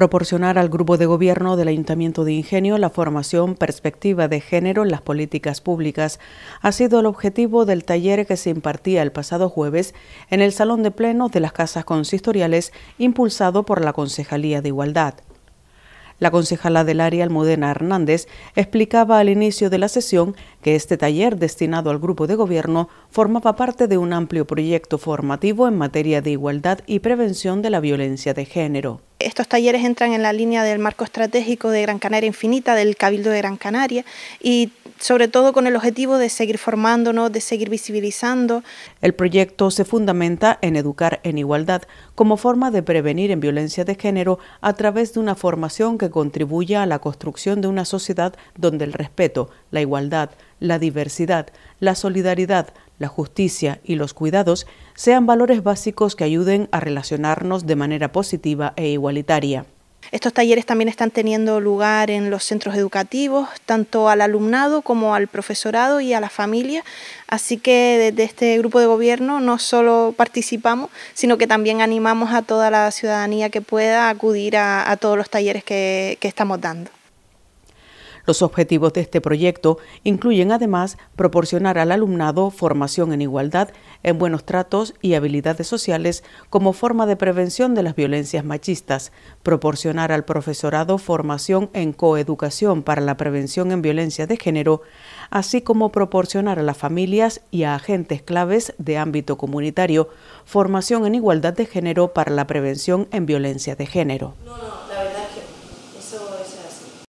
proporcionar al grupo de gobierno del Ayuntamiento de Ingenio la formación perspectiva de género en las políticas públicas ha sido el objetivo del taller que se impartía el pasado jueves en el Salón de Plenos de las Casas Consistoriales impulsado por la Concejalía de Igualdad. La concejala del área Almudena Hernández explicaba al inicio de la sesión que este taller destinado al grupo de gobierno formaba parte de un amplio proyecto formativo en materia de igualdad y prevención de la violencia de género. ...los talleres entran en la línea del marco estratégico de Gran Canaria Infinita, del Cabildo de Gran Canaria, y sobre todo con el objetivo de seguir formándonos, de seguir visibilizando. El proyecto se fundamenta en educar en igualdad como forma de prevenir en violencia de género a través de una formación que contribuya a la construcción de una sociedad donde el respeto, la igualdad, la diversidad, la solidaridad, la justicia y los cuidados sean valores básicos que ayuden a relacionarnos de manera positiva e igualitaria. Estos talleres también están teniendo lugar en los centros educativos, tanto al alumnado como al profesorado y a la familia. Así que desde este grupo de gobierno no solo participamos, sino que también animamos a toda la ciudadanía que pueda acudir a, todos los talleres que estamos dando. Los objetivos de este proyecto incluyen además proporcionar al alumnado formación en igualdad, en buenos tratos y habilidades sociales como forma de prevención de las violencias machistas, proporcionar al profesorado formación en coeducación para la prevención en violencia de género, así como proporcionar a las familias y a agentes claves de ámbito comunitario formación en igualdad de género para la prevención en violencia de género.